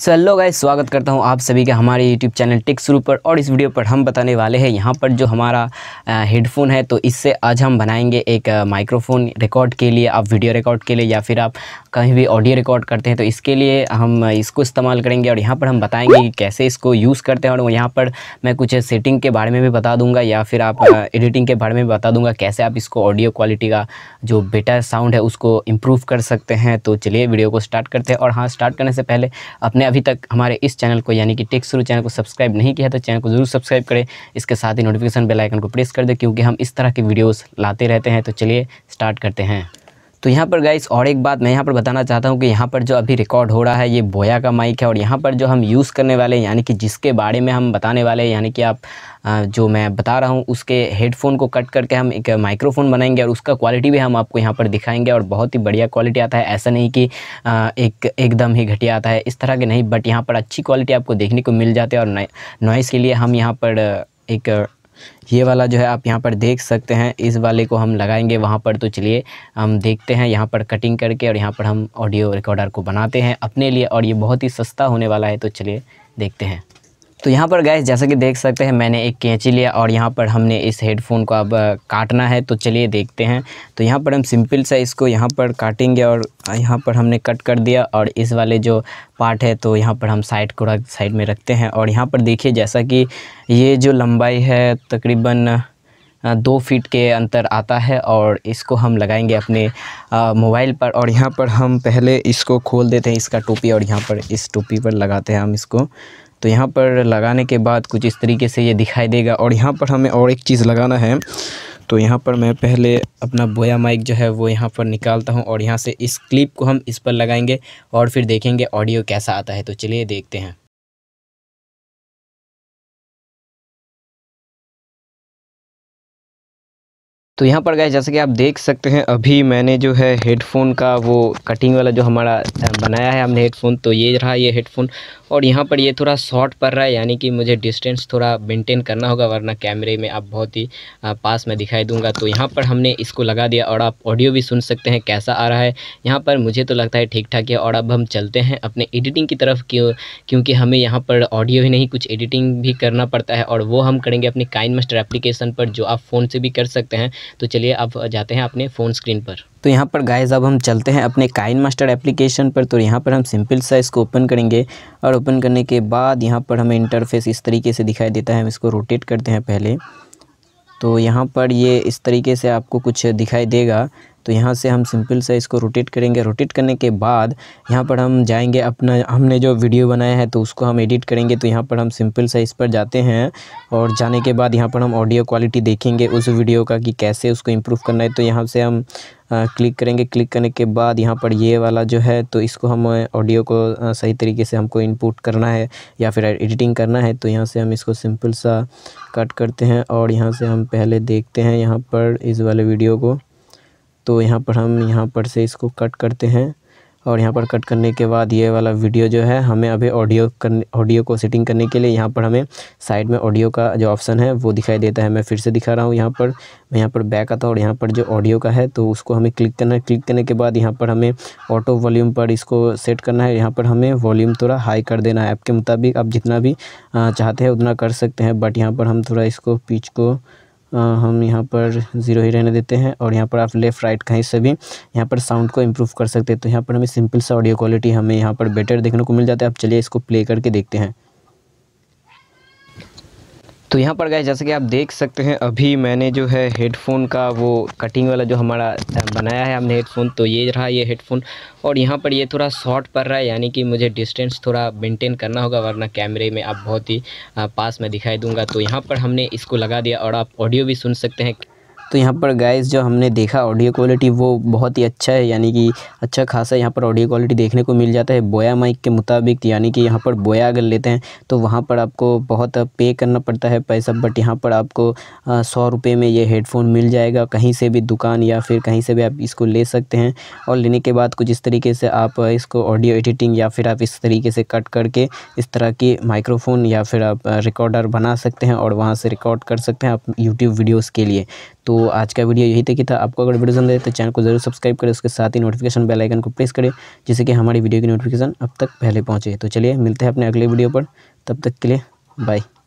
सलो guys स्वागत करता हूं आप सभी के हमारे यूट्यूब चैनल टिक शुरू पर और इस वीडियो पर हम बताने वाले हैं यहां पर जो हमारा हेडफोन है तो इससे आज हम बनाएंगे एक माइक्रोफोन रिकॉर्ड के लिए आप वीडियो रिकॉर्ड के लिए या फिर आप कहीं भी ऑडियो रिकॉर्ड करते हैं तो इसके लिए हम इसको इस्तेमाल करेंगे और यहाँ पर हम बताएँगे कि कैसे इसको यूज़ करते हैं और यहाँ पर मैं कुछ सेटिंग के बारे में भी बता दूँगा या फिर आप एडिटिंग के बारे में बता दूँगा कैसे आप इसको ऑडियो क्वालिटी का जो बेटर साउंड है उसको इम्प्रूव कर सकते हैं तो चलिए वीडियो को स्टार्ट करते हैं और हाँ स्टार्ट करने से पहले अपने आपने अभी तक हमारे इस चैनल को यानी कि टेक्स शुरू चैनल को सब्सक्राइब नहीं किया तो चैनल को जरूर सब्सक्राइब करें इसके साथ ही नोटिफिकेशन बेल आइकन को प्रेस कर दें क्योंकि हम इस तरह के वीडियोस लाते रहते हैं तो चलिए स्टार्ट करते हैं तो यहाँ पर गाइस और एक बात मैं यहाँ पर बताना चाहता हूँ कि यहाँ पर जो अभी रिकॉर्ड हो रहा है ये बोया का माइक है और यहाँ पर जो हम यूज़ करने वाले यानी कि जिसके बारे में हम बताने वाले यानी कि आप जो मैं बता रहा हूँ उसके हेडफोन को कट करके हम एक माइक्रोफोन बनाएंगे और उसका क्वालिटी भी हम आपको यहाँ पर दिखाएंगे और बहुत ही बढ़िया क्वालिटी आता है ऐसा नहीं कि एक एकदम ही घटिया आता है इस तरह के नहीं बट यहाँ पर अच्छी क्वालिटी आपको देखने को मिल जाती है और नॉइस के लिए हम यहाँ पर एक ये वाला जो है आप यहाँ पर देख सकते हैं इस वाले को हम लगाएंगे वहाँ पर तो चलिए हम देखते हैं यहाँ पर कटिंग करके और यहाँ पर हम ऑडियो रिकॉर्डर को बनाते हैं अपने लिए और ये बहुत ही सस्ता होने वाला है तो चलिए देखते हैं तो यहाँ पर गैस जैसा कि देख सकते हैं मैंने एक कैंची लिया और यहाँ पर हमने इस हेडफोन को अब काटना है तो चलिए देखते हैं तो यहाँ पर हम सिंपल सा इसको यहाँ पर काटेंगे और यहाँ पर हमने कट कर दिया और इस वाले जो पार्ट है तो यहाँ पर हम साइड को साइड में रखते हैं और यहाँ पर देखिए जैसा कि ये जो लंबाई है तकरीबन दो फीट के अंतर आता है और इसको हम लगाएंगे अपने मोबाइल पर और यहाँ पर हम पहले इसको खोल देते हैं इसका टोपी और यहाँ पर इस टोपी पर लगाते हैं हम इसको तो यहाँ पर लगाने के बाद कुछ इस तरीके से ये दिखाई देगा और यहाँ पर हमें और एक चीज़ लगाना है तो यहाँ पर मैं पहले अपना बोया माइक जो है वो यहाँ पर निकालता हूँ और यहाँ से इस क्लिप को हम इस पर लगाएंगे और फिर देखेंगे ऑडियो कैसा आता है तो चलिए देखते हैं तो यहाँ पर गए जैसे कि आप देख सकते हैं अभी मैंने जो है हेडफोन का वो कटिंग वाला जो हमारा बनाया है हमने हेडफोन तो ये रहा ये हेडफोन और यहाँ पर ये थोड़ा शॉर्ट पड़ रहा है यानी कि मुझे डिस्टेंस थोड़ा मेंटेन करना होगा वरना कैमरे में आप बहुत ही पास में दिखाई दूंगा तो यहाँ पर हमने इसको लगा दिया और आप ऑडियो भी सुन सकते हैं कैसा आ रहा है यहाँ पर मुझे तो लगता है ठीक ठाक है और अब हम चलते हैं अपने एडिटिंग की तरफ क्यों क्योंकि हमें यहाँ पर ऑडियो ही नहीं कुछ एडिटिंग भी करना पड़ता है और वो हम करेंगे अपने काइन मास्टर पर जो आप फ़ोन से भी कर सकते हैं तो चलिए अब जाते हैं अपने फ़ोन स्क्रीन पर तो यहाँ पर गाइज अब हम चलते हैं अपने काइन मास्टर एप्लीकेशन पर तो यहाँ पर हम सिंपल सा इसको ओपन करेंगे और ओपन करने के बाद यहाँ पर हमें इंटरफेस इस तरीके से दिखाई देता है हम इसको रोटेट करते हैं पहले तो यहाँ पर ये इस तरीके से आपको कुछ दिखाई देगा तो यहाँ से हम सिंपल से इसको रोटेट करेंगे रोटेट करने के बाद यहाँ पर हम जाएंगे अपना हमने जो वीडियो बनाया है तो उसको हम एडिट करेंगे तो यहाँ पर हम सिंपल से इस पर जाते हैं और जाने के बाद यहाँ पर हम ऑडियो क्वालिटी देखेंगे उस वीडियो का कि कैसे उसको इम्प्रूव करना है तो यहाँ से हम क्लिक करेंगे क्लिक करने के बाद यहाँ पर ये वाला जो है तो इसको हम ऑडियो को सही तरीके से हमको इनपुट करना है या फिर एडिटिंग करना है तो यहाँ से हम इसको सिंपल सा कट करते हैं और यहाँ से हम पहले देखते हैं यहाँ पर इस वाले वीडियो को तो यहाँ पर हम यहाँ पर से इसको कट करते हैं और यहाँ पर कट करने के बाद ये वाला वीडियो जो है हमें अभी ऑडियो करने ऑडियो को सेटिंग करने के लिए यहाँ पर हमें साइड में ऑडियो का जो ऑप्शन है वो दिखाई देता है मैं फिर से दिखा रहा हूँ यहाँ पर मैं यहाँ पर बैक आता हूँ और यहाँ पर जो ऑडियो का है तो उसको हमें क्लिक करना है क्लिक करने के बाद यहाँ पर हमें ऑटो वॉल्यूम पर इसको सेट करना है यहाँ पर हमें वॉल्यूम थोड़ा हाई कर देना है ऐप के मुताबिक आप जितना भी चाहते हैं उतना कर सकते हैं बट यहाँ पर हम थोड़ा इसको पिच को हम यहाँ पर ज़ीरो ही रहने देते हैं और यहाँ पर आप लेफ़्ट राइट कहीं से भी यहाँ पर साउंड को इम्प्रूव कर सकते हैं तो यहाँ पर हमें सिंपल सा ऑडियो क्वालिटी हमें यहाँ पर बेटर देखने को मिल जाता है आप चलिए इसको प्ले करके देखते हैं तो यहाँ पर गए जैसे कि आप देख सकते हैं अभी मैंने जो है हेडफोन का वो कटिंग वाला जो हमारा बनाया है हमने हेडफोन तो ये रहा ये हेडफोन और यहाँ पर ये थोड़ा शॉर्ट पड़ रहा है यानी कि मुझे डिस्टेंस थोड़ा मेंटेन करना होगा वरना कैमरे में आप बहुत ही पास में दिखाई दूंगा तो यहाँ पर हमने इसको लगा दिया और आप ऑडियो भी सुन सकते हैं तो यहाँ पर गाइस जो हमने देखा ऑडियो क्वालिटी वो बहुत ही अच्छा है यानी कि अच्छा खासा यहाँ पर ऑडियो क्वालिटी देखने को मिल जाता है बोया माइक के मुताबिक यानी कि यहाँ पर बोया अगर लेते हैं तो वहाँ पर आपको बहुत पे करना पड़ता है पैसा बट यहाँ पर आपको सौ रुपये में ये हेडफोन मिल जाएगा कहीं से भी दुकान या फिर कहीं से भी आप इसको ले सकते हैं और लेने के बाद कुछ इस तरीके से आप इसको ऑडियो एडिटिंग या फिर आप इस तरीके से कट करके इस तरह की माइक्रोफोन या फिर आप रिकॉर्डर बना सकते हैं और वहाँ से रिकॉर्ड कर सकते हैं आप यूट्यूब वीडियोज़ के लिए तो आज का वीडियो यही तक ही था आपको अगर वीडियो पसंद है तो चैनल को जरूर सब्सक्राइब करें उसके साथ ही नोटिफिकेशन बेल आइकन को प्रेस करें जिससे कि हमारी वीडियो की नोटिफिकेशन अब तक पहले पहुँचे तो चलिए मिलते हैं अपने अगले वीडियो पर तब तक के लिए बाय